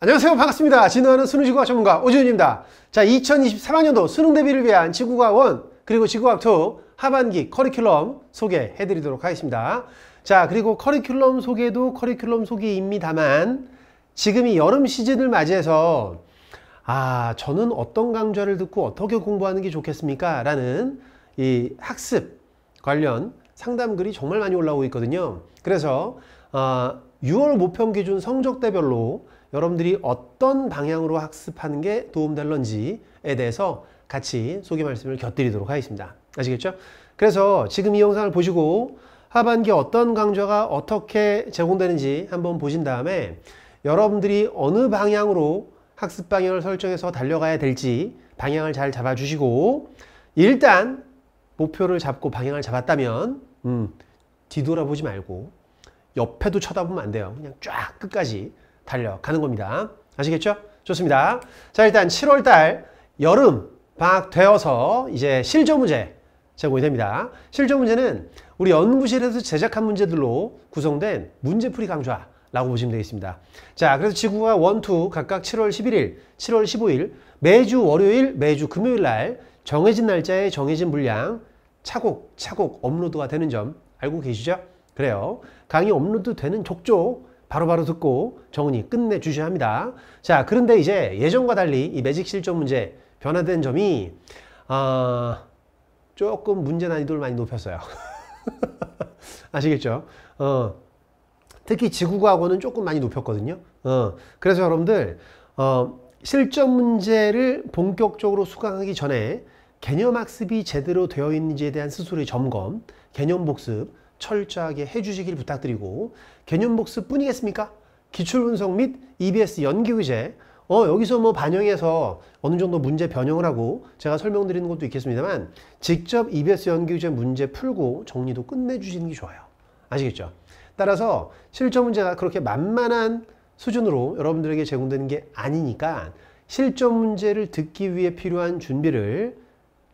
안녕하세요 반갑습니다 진화하는 수능지구학 전문가 오지훈입니다 자 2023학년도 수능 대비를 위한 지구과학 1 그리고 지구과학 2 하반기 커리큘럼 소개해 드리도록 하겠습니다 자 그리고 커리큘럼 소개도 커리큘럼 소개입니다만 지금이 여름 시즌을 맞이해서 아 저는 어떤 강좌를 듣고 어떻게 공부하는 게 좋겠습니까 라는 이 학습 관련 상담글이 정말 많이 올라오고 있거든요 그래서 어, 아, 6월 모평 기준 성적대별로 여러분들이 어떤 방향으로 학습하는 게 도움될런지에 대해서 같이 소개 말씀을 곁들이도록 하겠습니다. 아시겠죠? 그래서 지금 이 영상을 보시고 하반기 어떤 강좌가 어떻게 제공되는지 한번 보신 다음에 여러분들이 어느 방향으로 학습 방향을 설정해서 달려가야 될지 방향을 잘 잡아주시고 일단 목표를 잡고 방향을 잡았다면 음, 뒤돌아보지 말고 옆에도 쳐다보면 안 돼요. 그냥 쫙 끝까지 달려가는 겁니다. 아시겠죠? 좋습니다. 자 일단 7월달 여름 방학 되어서 이제 실전 문제 제공이 됩니다. 실전 문제는 우리 연구실에서 제작한 문제들로 구성된 문제풀이 강좌 라고 보시면 되겠습니다. 자, 그래서 지구가 원투 각각 7월 11일, 7월 15일, 매주 월요일, 매주 금요일 날 정해진 날짜에 정해진 물량 차곡차곡 업로드가 되는 점 알고 계시죠? 그래요. 강의 업로드 되는 족족 바로바로 듣고 정훈이 끝내주셔야 합니다. 자, 그런데 이제 예전과 달리 이 매직 실전 문제 변화된 점이 어, 조금 문제 난이도를 많이 높였어요. 아시겠죠? 어, 특히 지구과학원은 조금 많이 높였거든요. 어, 그래서 여러분들 어, 실전 문제를 본격적으로 수강하기 전에 개념 학습이 제대로 되어 있는지에 대한 스스로의 점검, 개념 복습, 철저하게 해주시길 부탁드리고 개념 복습 뿐이겠습니까? 기출분석 및 EBS 연기의제 어 여기서 뭐 반영해서 어느 정도 문제 변형을 하고 제가 설명드리는 것도 있겠습니다만 직접 EBS 연기의제 문제 풀고 정리도 끝내주시는 게 좋아요. 아시겠죠? 따라서 실전 문제가 그렇게 만만한 수준으로 여러분들에게 제공되는 게 아니니까 실전 문제를 듣기 위해 필요한 준비를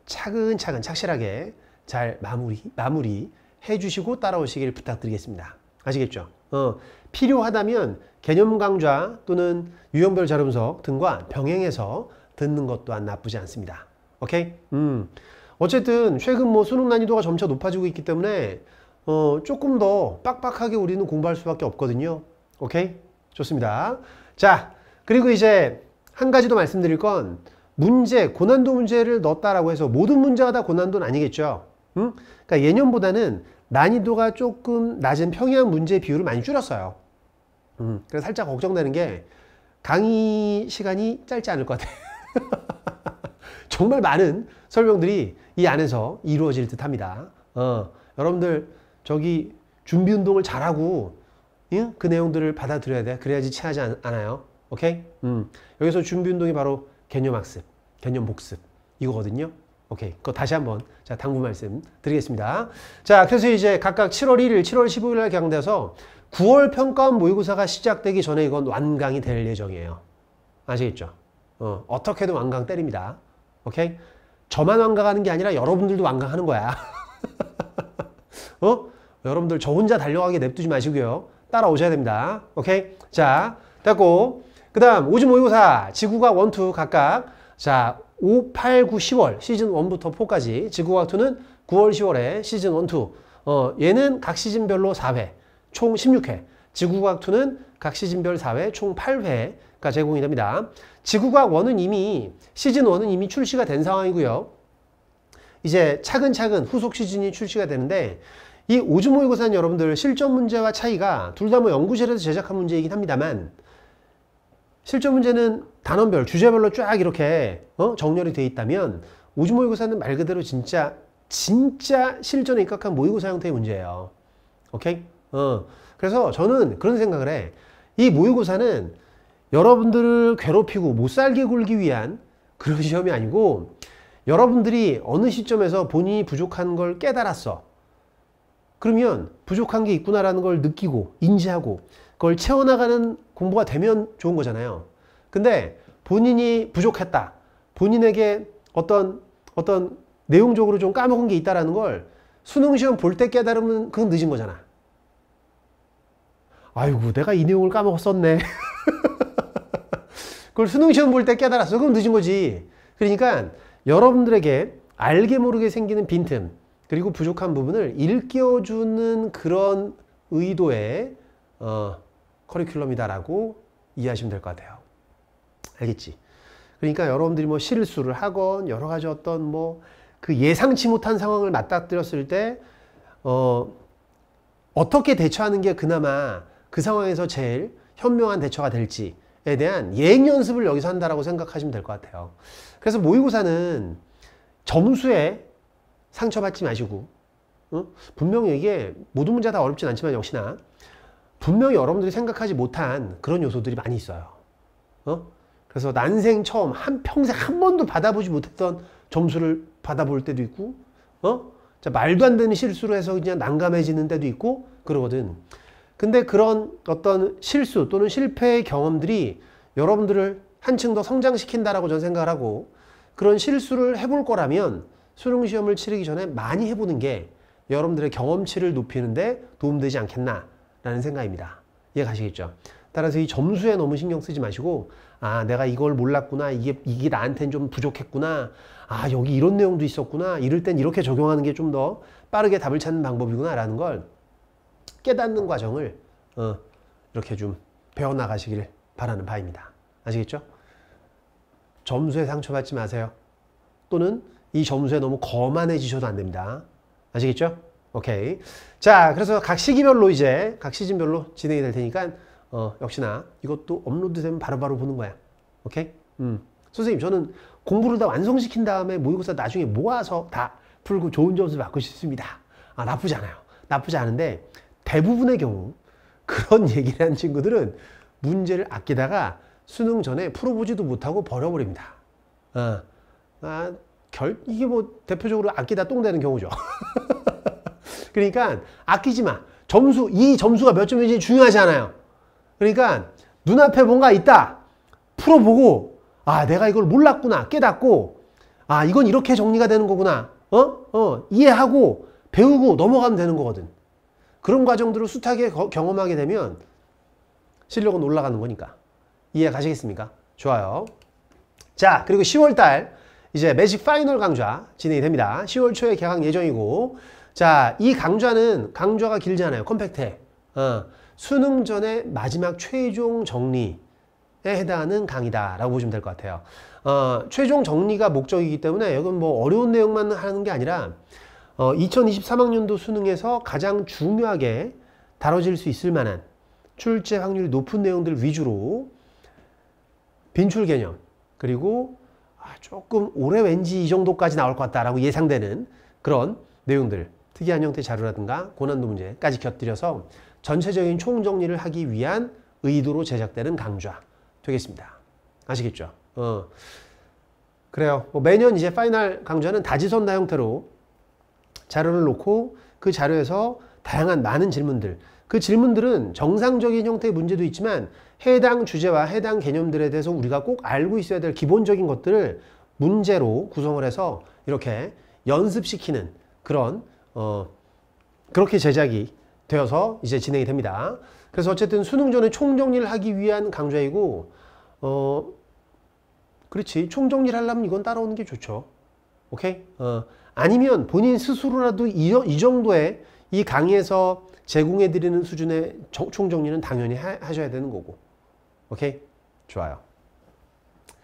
차근차근 착실하게 잘 마무리, 마무리 해주시고 따라오시길 부탁드리겠습니다. 아시겠죠? 어, 필요하다면 개념 강좌 또는 유형별 자료 분석 등과 병행해서 듣는 것도안 나쁘지 않습니다. 오케이? 음. 어쨌든 최근 뭐 수능 난이도가 점차 높아지고 있기 때문에 어, 조금 더 빡빡하게 우리는 공부할 수밖에 없거든요. 오케이? 좋습니다. 자, 그리고 이제 한 가지 더 말씀드릴 건 문제, 고난도 문제를 넣었다라고 해서 모든 문제가 다 고난도는 아니겠죠. 음? 그러니까 예년보다는 난이도가 조금 낮은 평양 문제 비율을 많이 줄였어요. 음, 그래서 살짝 걱정되는 게 강의 시간이 짧지 않을 것 같아요. 정말 많은 설명들이 이 안에서 이루어질 듯 합니다. 어, 여러분들 저기 준비 운동을 잘하고 예? 그 내용들을 받아들여야 돼. 그래야지 체하지 않, 아요 오케이? 음, 여기서 준비 운동이 바로 개념 학습, 개념 복습 이거거든요. 오케이. 그거 다시 한번 자 당부 말씀 드리겠습니다. 자 그래서 이제 각각 7월 1일, 7월 15일 날경대돼서 9월 평가원 모의고사가 시작되기 전에 이건 완강이 될 예정이에요. 아시겠죠? 어, 어떻게든 완강 때립니다. 오케이? 저만 완강하는 게 아니라 여러분들도 완강하는 거야. 어? 여러분들 저 혼자 달려가게 냅두지 마시고요. 따라오셔야 됩니다. 오케이? 자, 됐고. 그 다음, 오지 모의고사, 지구가 원투 각각. 자, 5, 8, 9, 10월 시즌 1부터 4까지 지구과학2는 9월, 10월에 시즌 1, 2 어, 얘는 각 시즌별로 4회, 총 16회 지구과학 2는 각 시즌별 4회, 총 8회가 제공이 됩니다. 지구과학 1은 이미 시즌 1은 이미 출시가 된 상황이고요. 이제 차근차근 후속 시즌이 출시가 되는데 이 오즈모의고사는 여러분들 실전 문제와 차이가 둘 다 뭐 연구실에서 제작한 문제이긴 합니다만 실전 문제는 단원별, 주제별로 쫙 이렇게 어? 정렬이 되어 있다면 오지 모의고사는 말 그대로 진짜 진짜 실전에 입각한 모의고사 형태의 문제예요. 오케이? 어. 그래서 저는 그런 생각을 해. 이 모의고사는 여러분들을 괴롭히고 못 살게 굴기 위한 그런 시험이 아니고 여러분들이 어느 시점에서 본인이 부족한 걸 깨달았어. 그러면 부족한 게 있구나라는 걸 느끼고 인지하고 그걸 채워나가는 공부가 되면 좋은 거잖아요. 근데 본인이 부족했다. 본인에게 어떤 어떤 내용적으로 좀 까먹은 게 있다라는 걸 수능 시험 볼 때 깨달으면 그건 늦은 거잖아. 아이고 내가 이 내용을 까먹었었네. 그걸 수능 시험 볼 때 깨달았어. 그럼 늦은 거지. 그러니까 여러분들에게 알게 모르게 생기는 빈틈 그리고 부족한 부분을 일깨워주는 그런 의도에 어, 커리큘럼이다라고 이해하시면 될 것 같아요. 알겠지? 그러니까 여러분들이 뭐 실수를 하건 여러 가지 어떤 뭐 그 예상치 못한 상황을 맞닥뜨렸을 때 어, 어떻게 대처하는 게 그나마 그 상황에서 제일 현명한 대처가 될지에 대한 예행 연습을 여기서 한다라고 생각하시면 될 것 같아요. 그래서 모의고사는 점수에 상처받지 마시고 응? 분명히 이게 모든 문제 다 어렵진 않지만 역시나 분명히 여러분들이 생각하지 못한 그런 요소들이 많이 있어요. 어? 그래서 난생 처음 한 평생 한 번도 받아보지 못했던 점수를 받아볼 때도 있고, 어? 자, 말도 안 되는 실수로 해서 그냥 난감해지는 때도 있고 그러거든. 근데 그런 어떤 실수 또는 실패의 경험들이 여러분들을 한층 더 성장시킨다라고 저는 생각을 하고 그런 실수를 해볼 거라면 수능 시험을 치르기 전에 많이 해보는 게 여러분들의 경험치를 높이는데 도움되지 않겠나 라는 생각입니다. 이해가시겠죠? 따라서 이 점수에 너무 신경 쓰지 마시고 아 내가 이걸 몰랐구나 이게 이게 나한테는좀 부족했구나 아 여기 이런 내용도 있었구나 이럴 땐 이렇게 적용하는 게 좀 더 빠르게 답을 찾는 방법이구나 라는 걸 깨닫는 과정을 어, 이렇게 좀 배워나가시길 바라는 바입니다. 아시겠죠? 점수에 상처받지 마세요. 또는 이 점수에 너무 거만해지셔도 안 됩니다. 아시겠죠? 오케이. 자, 그래서 각 시기별로 이제 각 시즌별로 진행이 될 테니까 어, 역시나 이것도 업로드되면 바로바로 보는 거야. 오케이? 음. 선생님, 저는 공부를 다 완성시킨 다음에 모의고사 나중에 모아서 다 풀고 좋은 점수 를 받고 싶습니다. 아, 나쁘지 않아요. 나쁘지 않은데 대부분의 경우 그런 얘기를 한 친구들은 문제를 아끼다가 수능 전에 풀어보지도 못하고 버려버립니다. 어. 아, 결, 이게 뭐 대표적으로 아끼다 똥되는 경우죠. 그러니까 아끼지 마. 점수, 이 점수가 몇 점인지 중요하지 않아요. 그러니까 눈앞에 뭔가 있다. 풀어보고 아 내가 이걸 몰랐구나 깨닫고 아 이건 이렇게 정리가 되는 거구나 어? 어 이해하고 배우고 넘어가면 되는 거거든 그런 과정들을 숱하게 거, 경험하게 되면 실력은 올라가는 거니까 이해 가시겠습니까? 좋아요 자 그리고 10월달 이제 매직 파이널 강좌 진행이 됩니다 10월 초에 개학 예정이고 자, 이 강좌는 강좌가 길잖아요. 컴팩트해. 어, 수능 전에 마지막 최종 정리에 해당하는 강의다라고 보시면 될 것 같아요. 어, 최종 정리가 목적이기 때문에 이건 뭐 어려운 내용만 하는 게 아니라 어, 2023학년도 수능에서 가장 중요하게 다뤄질 수 있을 만한 출제 확률이 높은 내용들 위주로 빈출 개념 그리고 아, 조금 올해 왠지 이 정도까지 나올 것 같다라고 예상되는 그런 내용들 특이한 형태의 자료라든가 고난도 문제까지 곁들여서 전체적인 총정리를 하기 위한 의도로 제작되는 강좌 되겠습니다. 아시겠죠? 어. 그래요. 뭐 매년 이제 파이널 강좌는 다지선다 형태로 자료를 놓고 그 자료에서 다양한 많은 질문들 그 질문들은 정상적인 형태의 문제도 있지만 해당 주제와 해당 개념들에 대해서 우리가 꼭 알고 있어야 될 기본적인 것들을 문제로 구성을 해서 이렇게 연습시키는 그런 어, 그렇게 제작이 되어서 이제 진행이 됩니다. 그래서 어쨌든 수능 전에 총정리를 하기 위한 강좌이고 어 그렇지 총정리를 하려면 이건 따라오는 게 좋죠. 오케이? 어 아니면 본인 스스로라도 이, 이 정도의 이 강의에서 제공해 드리는 수준의 총정리는 당연히 하, 하셔야 되는 거고. 오케이? 좋아요.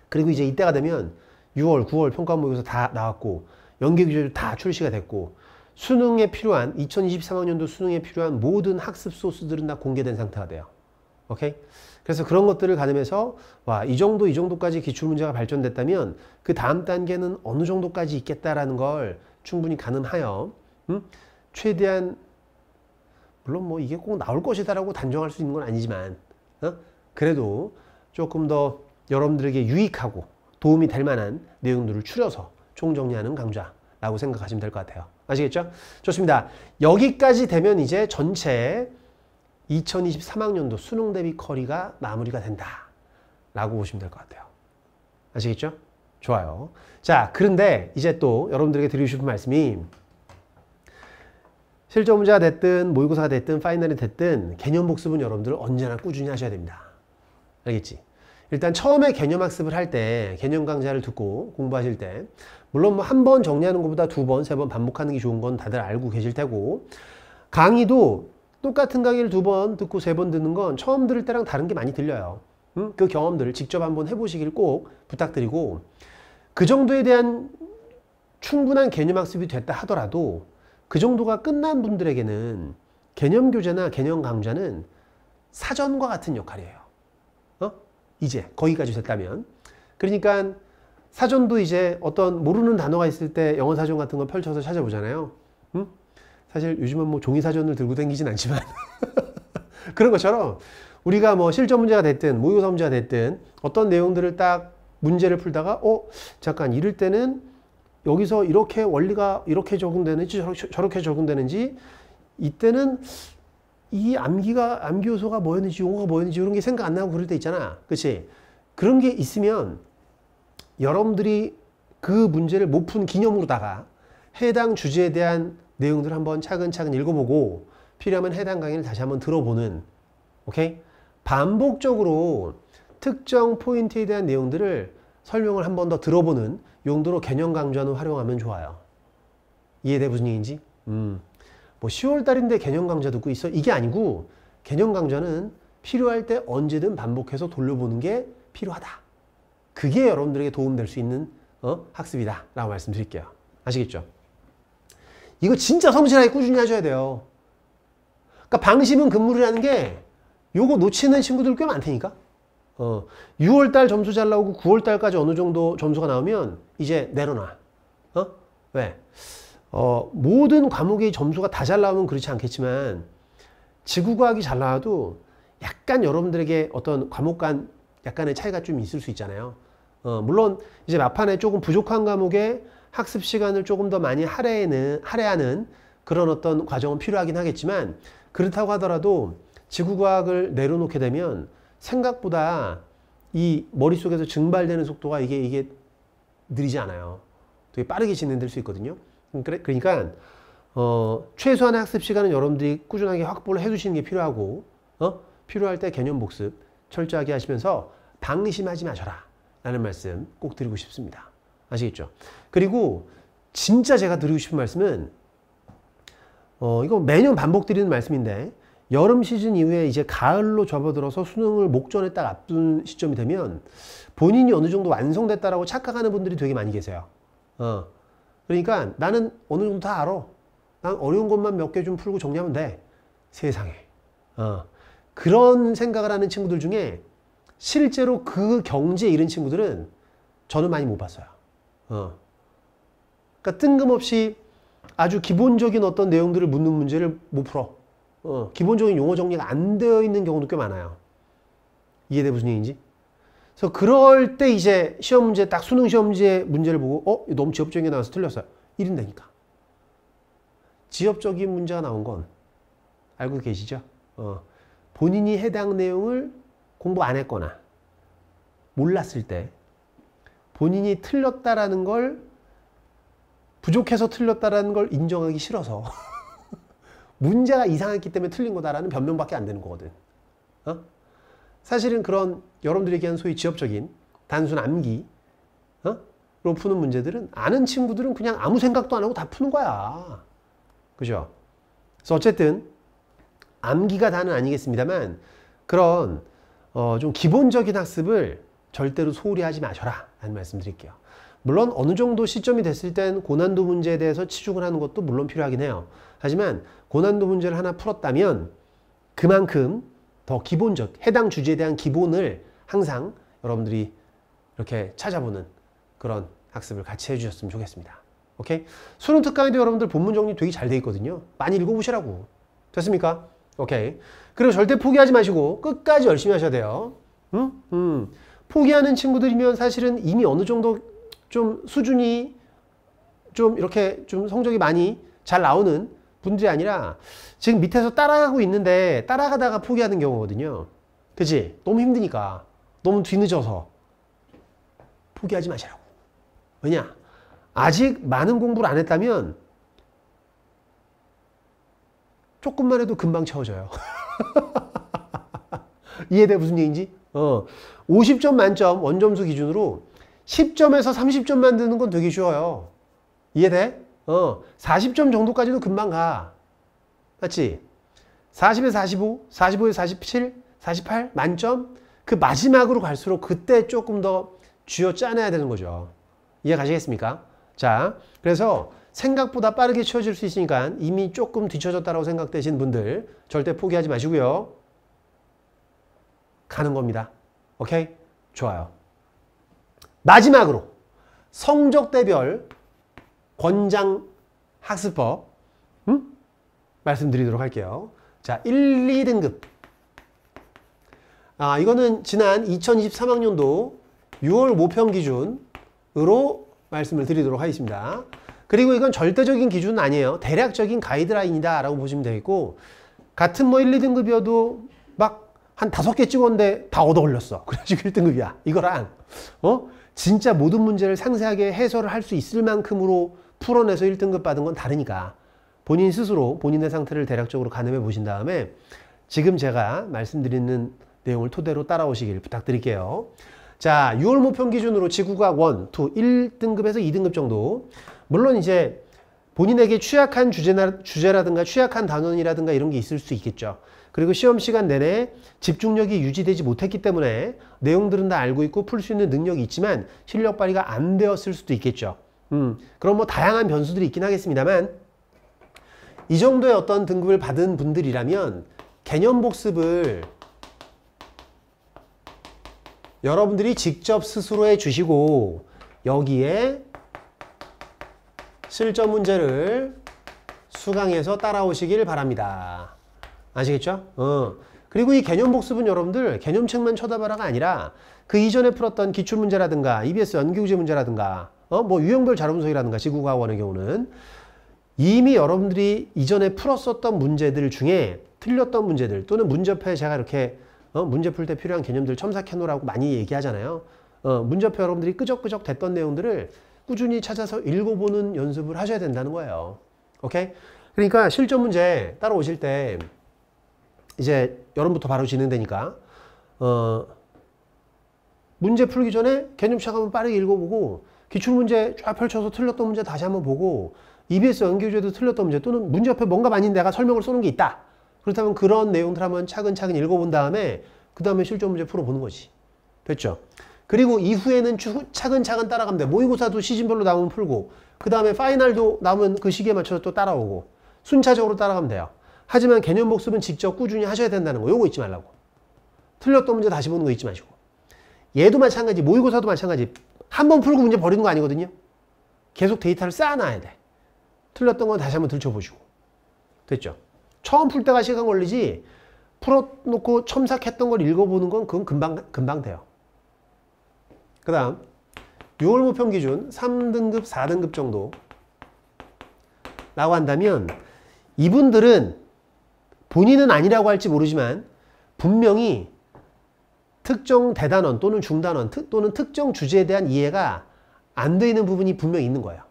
그리고 이제 이때가 되면 6월, 9월 평가모의고사 다 나왔고 연계교재도 다 출시가 됐고 수능에 필요한 2023학년도 수능에 필요한 모든 학습 소스들은 다 공개된 상태가 돼요. 오케이? 그래서 그런 것들을 가늠해서 와 이 정도 이 정도까지 기출 문제가 발전됐다면 그 다음 단계는 어느 정도까지 있겠다라는 걸 충분히 가늠하여 음? 최대한 물론 뭐 이게 꼭 나올 것이다라고 단정할 수 있는 건 아니지만 어? 그래도 조금 더 여러분들에게 유익하고 도움이 될 만한 내용들을 추려서 총정리하는 강좌 라고 생각하시면 될 것 같아요. 아시겠죠? 좋습니다. 여기까지 되면 이제 전체 2023학년도 수능 대비 커리가 마무리가 된다. 라고 보시면 될 것 같아요. 아시겠죠? 좋아요. 자, 그런데 이제 또 여러분들에게 드리고 싶은 말씀이 실전 문제가 됐든 모의고사가 됐든 파이널이 됐든 개념 복습은 여러분들 언제나 꾸준히 하셔야 됩니다. 알겠지? 일단 처음에 개념 학습을 할 때 개념 강좌를 듣고 공부하실 때 물론 뭐한번 정리하는 것보다 두 번, 세 번 반복하는 게 좋은 건 다들 알고 계실 테고 강의도 똑같은 강의를 두 번 듣고 세 번 듣는 건 처음 들을 때랑 다른 게 많이 들려요. 음? 그 경험들을 직접 한 번 해보시길 꼭 부탁드리고 그 정도에 대한 충분한 개념 학습이 됐다 하더라도 그 정도가 끝난 분들에게는 개념 교재나 개념 강좌는 사전과 같은 역할이에요. 어? 이제 거기까지 됐다면 그러니까 사전도 이제 어떤 모르는 단어가 있을 때 영어 사전 같은 거 펼쳐서 찾아보잖아요. 음? 사실 요즘은 뭐 종이 사전을 들고 다니진 않지만 그런 것처럼 우리가 뭐 실전 문제가 됐든 모의고사 문제가 됐든 어떤 내용들을 딱 문제를 풀다가 어 잠깐 이럴 때는 여기서 이렇게 원리가 이렇게 적용되는지 저렇게 적용되는지 이때는 이 암기가 암기 요소가 뭐였는지 용어가 뭐였는지 이런 게 생각 안 나고 그럴 때 있잖아 그치 그런 게 있으면 여러분들이 그 문제를 못 푼 기념으로다가 해당 주제에 대한 내용들을 한번 차근차근 읽어보고 필요하면 해당 강의를 다시 한번 들어보는 오케이? 반복적으로 특정 포인트에 대한 내용들을 설명을 한번더 들어보는 용도로 개념 강좌는 활용하면 좋아요. 이해돼 무슨 얘기인지? 음. 뭐 10월달인데 개념 강좌 듣고 있어? 이게 아니고 개념 강좌는 필요할 때 언제든 반복해서 돌려보는 게 필요하다. 그게 여러분들에게 도움될 수 있는 어? 학습이다 라고 말씀드릴게요. 아시겠죠? 이거 진짜 성실하게 꾸준히 하셔야 돼요. 그러니까 방심은 금물라는게 요거 놓치는 친구들 꽤 많다니까. 어, 6월달 점수 잘 나오고 9월달까지 어느 정도 점수가 나오면 이제 내려놔. 어? 왜? 어, 모든 과목의 점수가 다 잘 나오면 그렇지 않겠지만 지구과학이 잘 나와도 약간 여러분들에게 어떤 과목 간 약간의 차이가 좀 있을 수 있잖아요. 어, 물론 이제 막판에 조금 부족한 과목에 학습 시간을 조금 더 많이 할애는, 할애하는 그런 어떤 과정은 필요하긴 하겠지만 그렇다고 하더라도 지구과학을 내려놓게 되면 생각보다 이 머릿속에서 증발되는 속도가 이게 이게 느리지 않아요. 되게 빠르게 진행될 수 있거든요. 음, 그러니까 어, 최소한의 학습 시간은 여러분들이 꾸준하게 확보를 해주시는 게 필요하고 어? 필요할 때 개념 복습 철저하게 하시면서 방심하지 마셔라. 라는 말씀 꼭 드리고 싶습니다. 아시겠죠? 그리고 진짜 제가 드리고 싶은 말씀은 어, 이거 매년 반복드리는 말씀인데 여름 시즌 이후에 이제 가을로 접어들어서 수능을 목전에 딱 앞둔 시점이 되면 본인이 어느 정도 완성됐다라고 착각하는 분들이 되게 많이 계세요. 어. 그러니까 나는 어느 정도 다 알아. 난 어려운 것만 몇 개 좀 풀고 정리하면 돼. 세상에. 어. 그런 생각을 하는 친구들 중에 실제로 그 경지에 이른 친구들은 저는 많이 못 봤어요. 어. 그러니까 뜬금없이 아주 기본적인 어떤 내용들을 묻는 문제를 못 풀어. 어. 기본적인 용어 정리가 안 되어 있는 경우도 꽤 많아요. 이해돼 무슨 얘기인지? 그래서 그럴 때 이제 시험 문제 딱 수능 시험 문제 문제를 보고 어 너무 지엽적인 게 나와서 틀렸어요. 이른다니까. 지엽적인 문제가 나온 건 알고 계시죠? 어. 본인이 해당 내용을 공부 안 했거나 몰랐을 때 본인이 틀렸다라는 걸 부족해서 틀렸다라는 걸 인정하기 싫어서 문제가 이상했기 때문에 틀린 거다라는 변명밖에 안 되는 거거든. 어? 사실은 그런 여러분들이 얘기한 소위 지엽적인 단순 암기로 어? 푸는 문제들은 아는 친구들은 그냥 아무 생각도 안 하고 다 푸는 거야. 그죠? 그래서 어쨌든 암기가 다는 아니겠습니다만 그런 어, 좀 기본적인 학습을 절대로 소홀히 하지 마셔라 라는 말씀 드릴게요. 물론 어느 정도 시점이 됐을 땐 고난도 문제에 대해서 치중을 하는 것도 물론 필요하긴 해요. 하지만 고난도 문제를 하나 풀었다면 그만큼 더 기본적, 해당 주제에 대한 기본을 항상 여러분들이 이렇게 찾아보는 그런 학습을 같이 해주셨으면 좋겠습니다. 오케이? 수능 특강에도 여러분들 본문 정리 되게 잘 돼 있거든요. 많이 읽어보시라고. 됐습니까? 오케이. 그리고 절대 포기하지 마시고 끝까지 열심히 하셔야 돼요. 음? 음. 포기하는 친구들이면 사실은 이미 어느 정도 좀 수준이 좀 이렇게 좀 성적이 많이 잘 나오는 분들이 아니라 지금 밑에서 따라가고 있는데 따라가다가 포기하는 경우거든요. 그지? 너무 힘드니까. 너무 뒤늦어서. 포기하지 마시라고. 왜냐? 아직 많은 공부를 안 했다면 조금만 해도 금방 채워져요. 이해돼 무슨 얘기인지? 어, 50점 만점 원점수 기준으로 10점에서 30점 만드는 건 되게 쉬워요. 이해돼? 어, 40점 정도까지도 금방 가. 맞지? 40에 45, 45에 47, 48 만점 그 마지막으로 갈수록 그때 조금 더 쥐어 짜내야 되는 거죠. 이해 가시겠습니까? 자, 그래서 생각보다 빠르게 치워질 수 있으니까 이미 조금 뒤쳐졌다고 생각되신 분들 절대 포기하지 마시고요. 가는 겁니다. 오케이? 좋아요. 마지막으로 성적대별 권장 학습법 음? 말씀드리도록 할게요. 자, 1, 2등급 아 이거는 지난 2023학년도 6월 모평 기준으로 말씀을 드리도록 하겠습니다. 그리고 이건 절대적인 기준은 아니에요. 대략적인 가이드라인이다 라고 보시면 되겠고 같은 뭐 1, 2등급이어도 막 한 다섯 개 찍었는데 다 얻어 걸렸어. 그래가지고 1등급이야. 이거랑 어 진짜 모든 문제를 상세하게 해설을 할 수 있을 만큼으로 풀어내서 1등급 받은 건 다르니까 본인 스스로 본인의 상태를 대략적으로 가늠해 보신 다음에 지금 제가 말씀드리는 내용을 토대로 따라오시길 부탁드릴게요. 자, 6월 모평 기준으로 지구과학 1, 2, 1등급에서 2등급 정도 물론 이제 본인에게 취약한 주제나, 주제라든가 취약한 단원이라든가 이런 게 있을 수 있겠죠. 그리고 시험 시간 내내 집중력이 유지되지 못했기 때문에 내용들은 다 알고 있고 풀 수 있는 능력이 있지만 실력 발휘가 안 되었을 수도 있겠죠. 음, 그럼 뭐 다양한 변수들이 있긴 하겠습니다만 이 정도의 어떤 등급을 받은 분들이라면 개념 복습을 여러분들이 직접 스스로 해주시고 여기에 실전 문제를 수강해서 따라오시길 바랍니다. 아시겠죠? 어. 그리고 이 개념 복습은 여러분들 개념책만 쳐다봐라가 아니라 그 이전에 풀었던 기출문제라든가 EBS 연기구제 문제라든가 어? 뭐 유형별 자료분석이라든가 지구과학원의 경우는 이미 여러분들이 이전에 풀었었던 문제들 중에 틀렸던 문제들 또는 문제표에 제가 이렇게 어? 문제 풀 때 필요한 개념들 첨삭해놓으라고 많이 얘기하잖아요. 어, 문제표 여러분들이 끄적끄적 됐던 내용들을 꾸준히 찾아서 읽어보는 연습을 하셔야 된다는 거예요. 오케이? 그러니까 실전 문제 따라오실 때 이제 여름부터 바로 진행되니까 어 문제 풀기 전에 개념 시작하면 빠르게 읽어보고 기출문제 쫙 펼쳐서 틀렸던 문제 다시 한번 보고 EBS 연기조에도 틀렸던 문제 또는 문제 옆에 뭔가 아닌 내가 설명을 쏘는 게 있다. 그렇다면 그런 내용들 한번 차근차근 읽어본 다음에 그 다음에 실전 문제 풀어보는 거지. 됐죠? 그리고 이후에는 차근차근 따라가면 돼. 모의고사도 시즌별로 나오면 풀고 그 다음에 파이널도 나오면 그 시기에 맞춰서 또 따라오고 순차적으로 따라가면 돼요. 하지만 개념 복습은 직접 꾸준히 하셔야 된다는 거 요거 잊지 말라고. 틀렸던 문제 다시 보는 거 잊지 마시고. 얘도 마찬가지 모의고사도 마찬가지 한 번 풀고 문제 버리는 거 아니거든요. 계속 데이터를 쌓아놔야 돼. 틀렸던 건 다시 한번 들춰보시고. 됐죠? 처음 풀 때가 시간 걸리지 풀어놓고 첨삭했던 걸 읽어보는 건 그건 금방 금방 돼요. 그 다음 6월 모평 기준 3등급, 4등급 정도 라고 한다면 이분들은 본인은 아니라고 할지 모르지만 분명히 특정 대단원 또는 중단원 또는 특정 주제에 대한 이해가 안돼 있는 부분이 분명히 있는 거예요.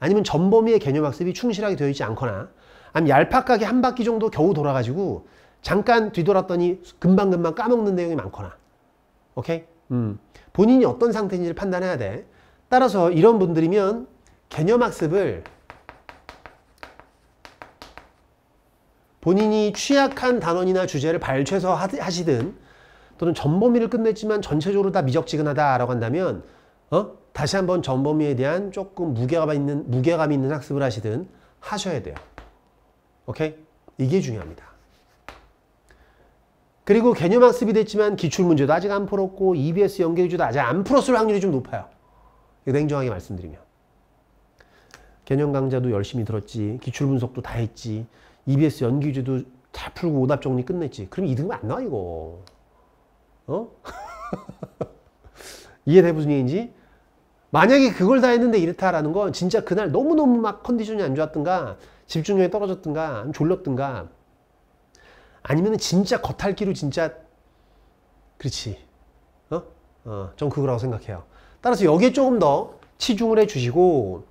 아니면 전범위의 개념 학습이 충실하게 되어 있지 않거나 아니면 얄팍하게 한 바퀴 정도 겨우 돌아가지고 잠깐 뒤돌았더니 금방금방 까먹는 내용이 많거나 오케이? 음, 본인이 어떤 상태인지를 판단해야 돼. 따라서 이런 분들이면 개념학습을 본인이 취약한 단원이나 주제를 발췌해서 하시든 또는 전범위를 끝냈지만 전체적으로 다 미적지근하다라고 한다면 어? 다시 한번 전범위에 대한 조금 무게감 있는 무게감 있는 학습을 하시든 하셔야 돼요. 오케이? 이게 중요합니다. 그리고 개념학습이 됐지만 기출문제도 아직 안 풀었고 EBS 연계위주도 아직 안 풀었을 확률이 좀 높아요. 냉정하게 말씀드리면. 개념 강좌도 열심히 들었지, 기출 분석도 다 했지, EBS 연기주도잘 풀고 오답 정리 끝냈지. 그럼 이득은 안 나와 이거. 어? 이해돼 무슨 얘기인지? 만약에 그걸 다 했는데 이렇다라는 건 진짜 그날 너무너무 막 컨디션이 안 좋았던가 집중력이 떨어졌던가 졸렸던가 아니면 진짜 겉핥기로 진짜 그렇지 어? 어, 전 그거라고 생각해요 따라서 여기에 조금 더 치중을 해 주시고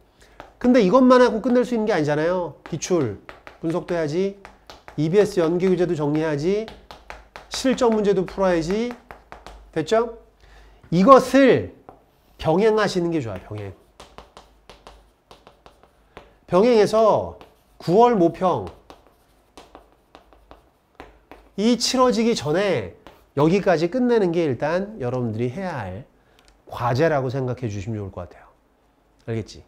근데 이것만 하고 끝낼 수 있는 게 아니잖아요 기출 분석도 해야지 EBS 연계 교재도 정리해야지 실전 문제도 풀어야지 됐죠? 이것을 병행하시는 게 좋아요 병행 병행해서 9월 모평 이 치러지기 전에 여기까지 끝내는 게 일단 여러분들이 해야 할 과제라고 생각해 주시면 좋을 것 같아요. 알겠지?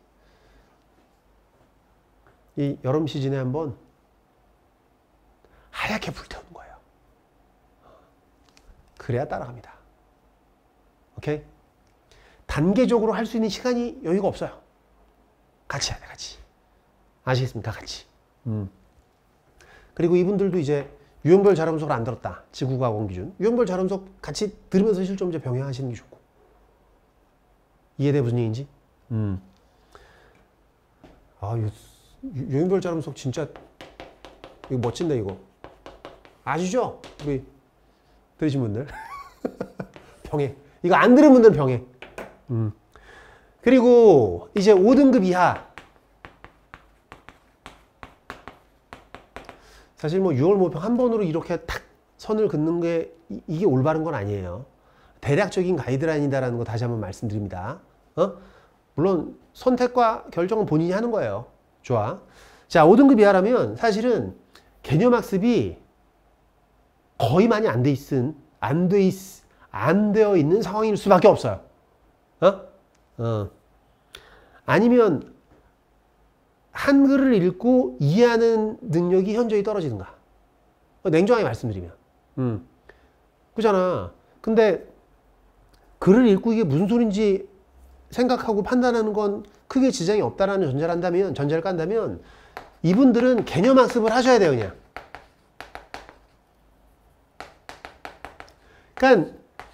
이 여름 시즌에 한번 하얗게 불태우는 거예요. 그래야 따라갑니다. 오케이? 단계적으로 할 수 있는 시간이 여유가 없어요. 같이 해야 돼, 같이. 아시겠습니까? 같이. 음. 그리고 이분들도 이제 유연별 자음속을 안 들었다. 지구과학원 기준. 유연별 자음속 같이 들으면서 실존제 병행하시는 게 좋고. 이해돼 무슨 얘기인지? 음. 아, 유, 유연별 자음속 진짜 이거 멋진데 이거. 아시죠? 우리 들으신 분들. 병행. 이거 안 들은 분들은 병행. 음. 그리고 이제 5등급 이하 사실 뭐 6월 모평 한 번으로 이렇게 탁 선을 긋는 게 이게 올바른 건 아니에요. 대략적인 가이드라인이다라는 거 다시 한번 말씀드립니다. 어? 물론 선택과 결정은 본인이 하는 거예요. 좋아. 자, 5등급 이하라면 사실은 개념 학습이 거의 많이 안 돼 있은 안 돼 있, 안 되어 있는 상황일 수밖에 없어요. 어? 어. 아니면 한글을 읽고 이해하는 능력이 현저히 떨어지는가? 냉정하게 말씀드리면. 음. 그잖아. 근데 글을 읽고 이게 무슨 소린지 생각하고 판단하는 건 크게 지장이 없다라는 전제를 한다면, 전제를 깐다면, 이분들은 개념 학습을 하셔야 돼요, 그냥. 그러니까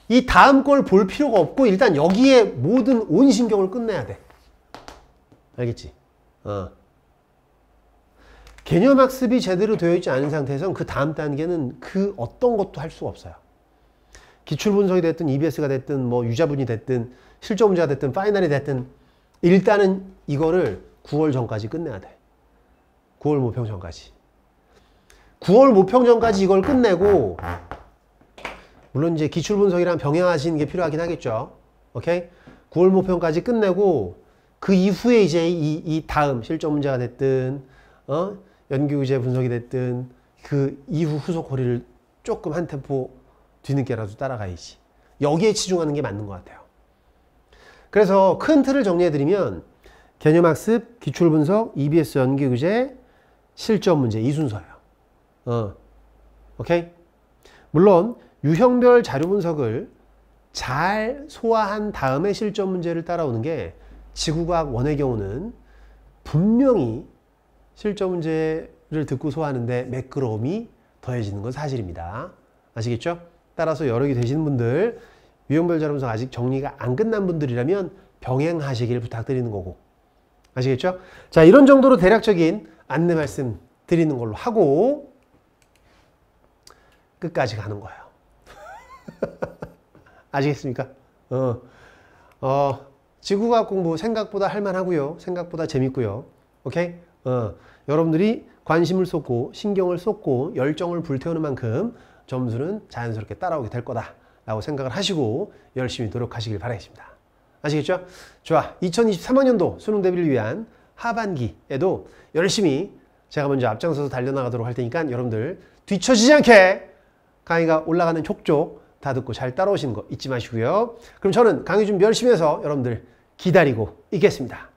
이 다음 걸 볼 필요가 없고 일단 여기에 모든 온 신경을 끝내야 돼. 알겠지? 어. 개념 학습이 제대로 되어 있지 않은 상태에서는 그 다음 단계는 그 어떤 것도 할 수가 없어요. 기출 분석이 됐든 EBS가 됐든 뭐 유자분이 됐든 실전 문제가 됐든 파이널이 됐든 일단은 이거를 9월 전까지 끝내야 돼. 9월 모평 전까지. 9월 모평 전까지 이걸 끝내고 물론 이제 기출 분석이랑 병행하시는 게 필요하긴 하겠죠. 오케이? 9월 모평까지 끝내고 그 이후에 이제 이, 이 다음 실전 문제가 됐든 어? 연기 의제 분석이 됐든 그 이후 후속 고리를 조금 한 템포 뒤늦게라도 따라가야지. 여기에 치중하는 게 맞는 것 같아요. 그래서 큰 틀을 정리해드리면 개념학습, 기출분석, EBS 연기 의제, 실전 문제 이 순서예요. 어, 오케이? 물론 유형별 자료 분석을 잘 소화한 다음에 실전 문제를 따라오는 게 지구과학 원의 경우는 분명히 실전 문제를 듣고 소화하는데 매끄러움이 더해지는 건 사실입니다. 아시겠죠? 따라서 여력이 되시 분들, 유형별 자음성 아직 정리가 안 끝난 분들이라면 병행하시길 부탁드리는 거고. 아시겠죠? 자, 이런 정도로 대략적인 안내 말씀 드리는 걸로 하고 끝까지 가는 거예요. 아시겠습니까? 어, 어, 지구과학 공부 생각보다 할만하고요. 생각보다 재밌고요. 오케이? 어, 여러분들이 관심을 쏟고 신경을 쏟고 열정을 불태우는 만큼 점수는 자연스럽게 따라오게 될 거다 라고 생각을 하시고 열심히 노력하시길 바라겠습니다. 아시겠죠? 좋아. 2023학년도 수능 대비를 위한 하반기에도 열심히 제가 먼저 앞장서서 달려나가도록 할 테니까 여러분들 뒤처지지 않게 강의가 올라가는 족족 다 듣고 잘 따라오시는 거 잊지 마시고요. 그럼 저는 강의 준비 열심히 해서 여러분들 기다리고 있겠습니다.